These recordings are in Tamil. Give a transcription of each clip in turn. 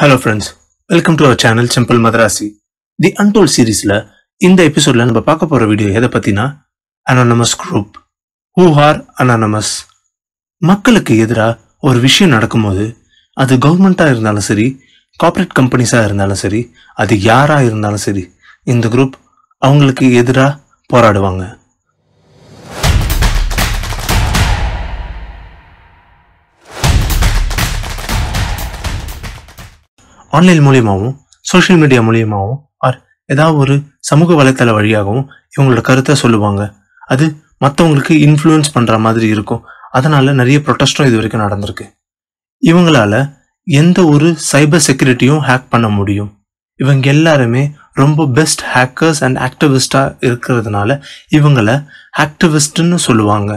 hello friends welcome to our channel simple Madrasi the untold சீரீஸில் இந்த எபிசோடில் நம்ம பார்க்க போகிற வீடியோ எதை பற்றினா anonymous group who are anonymous மக்களுக்கு எதிராக ஒரு விஷயம் நடக்கும்போது அது கவர்மெண்ட்டாக இருந்தாலும் சரி கார்ப்பரேட் கம்பெனிஸாக இருந்தாலும் சரி அது யாராக இருந்தாலும் சரி இந்த குரூப் அவங்களுக்கு எதிராக போராடுவாங்க ஆன்லைன் மூலியமாகவும் சோஷியல் மீடியா மூலியமாகவும் ஆர் ஏதாவது ஒரு சமூக வலைத்தள வழியாகவும் இவங்களோட கருத்தை சொல்லுவாங்க அது மற்றவங்களுக்கு இன்ஃப்ளூயன்ஸ் பண்ணுற மாதிரி இருக்கும் அதனால நிறைய ப்ரொட்டஸ்டும் இது வரைக்கும் நடந்திருக்கு இவங்களால எந்த ஒரு சைபர் செக்யூரிட்டியும் ஹேக் பண்ண முடியும் இவங்க எல்லாருமே ரொம்ப பெஸ்ட் ஹேக்கர்ஸ் அண்ட் ஆக்டிவிஸ்டாக இருக்கிறதுனால இவங்கள ஆக்டிவிஸ்ட்னு சொல்லுவாங்க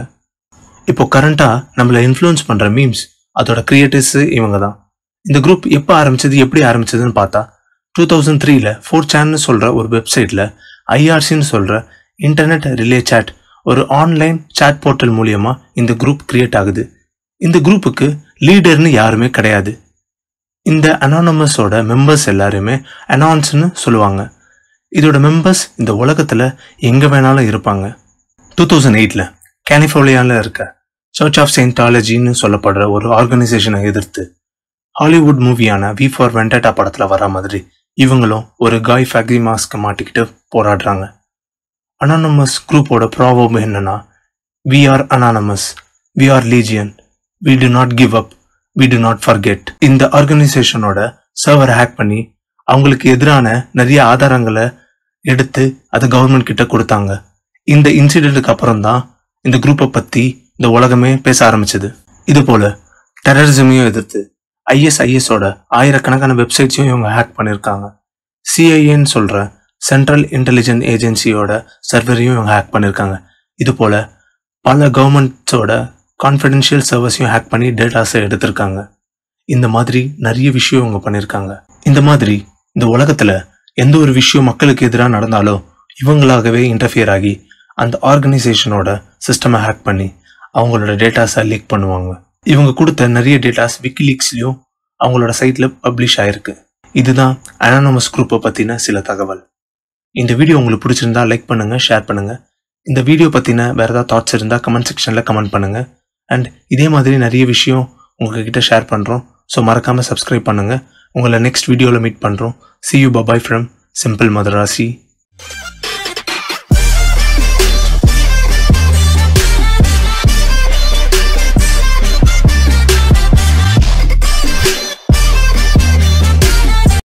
இப்போ கரண்ட்டாக நம்மளை இன்ஃப்ளூயன்ஸ் பண்ணுற மீம்ஸ் அதோட கிரியேட்டர்ஸ் இவங்க தான் இந்த குரூப் எப்போ ஆரம்பிச்சது எப்படி ஆரம்பிச்சதுன்னு பார்த்தா டூ தௌசண்ட் த்ரீல ஃபோர் சேனல்னு சொல்ற ஒரு வெப்சைட்ல ஐஆர்சின்னு சொல்ற இன்டர்நெட் ரிலே சாட் ஒரு ஆன்லைன் சாட் போர்ட்டல் மூலியமா இந்த குரூப் கிரியேட் ஆகுது இந்த குரூப்புக்கு லீடர்னு யாருமே கிடையாது இந்த அனானமஸோட மெம்பர்ஸ் எல்லாருமே அனான்ஸ்னு சொல்லுவாங்க இதோட மெம்பர்ஸ் இந்த உலகத்துல எங்க வேணாலும் இருப்பாங்க டூ தௌசண்ட் எயிட்ல கலிஃபோர்னியாவில் இருக்க சர்ச் ஆஃப் செயின்டாலஜின்னு சொல்லப்படுற ஒரு ஆர்கனைசேஷனை எதிர்த்து ஹாலிவுட் மூவியான வி ஃபார் வெண்டட்டா படத்தில் வர மாதிரி இவங்களும் ஒரு காய் ஃபேக்ரி மாஸ்க்கு மாட்டிக்கிட்டு போராடுறாங்க அனானமஸ் குரூப்போட ப்ராபம் என்னன்னா we are anonymous we are legion we do not give up we do not forget இந்த ஆர்கனைசேஷனோட சர்வரை ஹேக் பண்ணி அவங்களுக்கு எதிரான நிறைய ஆதாரங்களை எடுத்து அதை கவர்மெண்ட் கிட்ட கொடுத்தாங்க இந்த இன்சிடெண்ட்டுக்கு அப்புறம் தான் இந்த குரூப்பை பற்றி இந்த உலகமே பேச ஆரம்பிச்சது இது போல டெரரிசமையும் எதிர்த்து ஐஎஸ்ஐஎஸோட ஆயிரக்கணக்கான வெப்சைட்ஸையும் இவங்க ஹேக் பண்ணியிருக்காங்க சிஐஏன்னு சொல்கிற சென்ட்ரல் இன்டெலிஜென்ஸ் ஏஜென்சியோட சர்வரையும் இவங்க ஹேக் பண்ணியிருக்காங்க இது போல் பல கவர்மெண்ட்ஸோட கான்ஃபிடென்ஷியல் சர்வஸையும் ஹேக் பண்ணி டேட்டாஸை எடுத்திருக்காங்க இந்த மாதிரி நிறைய விஷயம் இவங்க பண்ணியிருக்காங்க இந்த மாதிரி இந்த உலகத்தில் எந்த ஒரு விஷயம் மக்களுக்கு எதிராக நடந்தாலோ இவங்களாகவே இன்டர்ஃபியர் ஆகி அந்த ஆர்கனைசேஷனோட சிஸ்டமை ஹேக் பண்ணி அவங்களோட டேட்டாஸை லீக் பண்ணுவாங்க இவங்க கொடுத்த நிறைய டேட்டாஸ் விக்கிலீக்ஸ்லயும் அவங்களோட சைட்டில் பப்ளிஷ் ஆயிருக்கு இதுதான் அனானமஸ் குரூப்பை பற்றின சில தகவல் இந்த வீடியோ உங்களுக்கு பிடிச்சிருந்தா லைக் பண்ணுங்கள் ஷேர் பண்ணுங்கள் இந்த வீடியோ பற்றின வேறு ஏதாவது தாட்ஸ் இருந்தால் கமெண்ட் செக்ஷனில் கமெண்ட் பண்ணுங்கள் அண்ட் இதே மாதிரி நிறைய விஷயம் உங்ககிட்ட ஷேர் பண்ணுறோம் ஸோ மறக்காமல் சப்ஸ்கிரைப் பண்ணுங்கள் உங்களை நெக்ஸ்ட் வீடியோவில் மீட் பண்ணுறோம் see you bye bye from simple மதுராசி